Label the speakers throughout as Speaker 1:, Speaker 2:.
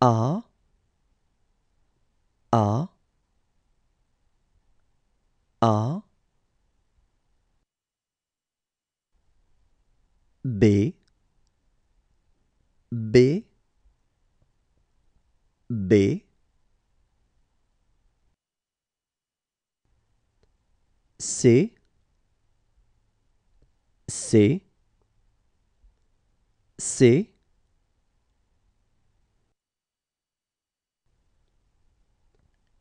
Speaker 1: A A A B B B C C C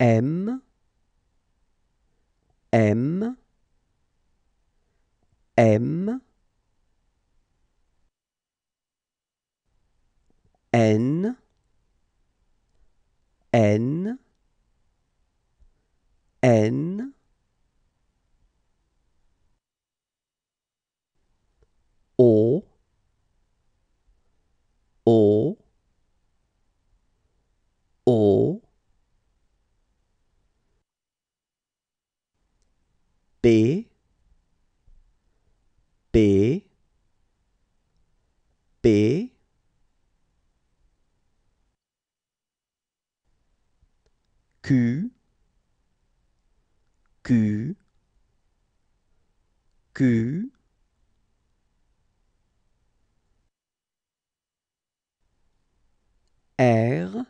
Speaker 1: M, M, M, N, N, B B B Q Q Q R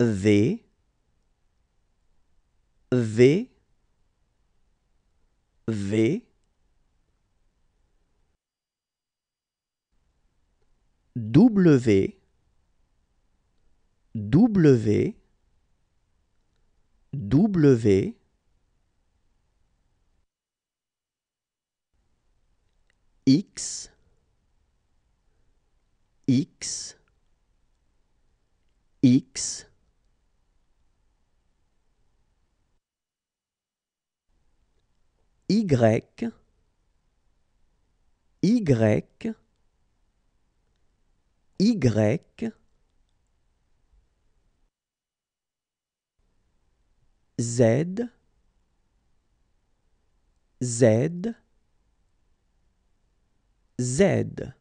Speaker 1: V V V W W W X X X Y, Y, Y, Z, Z, Z.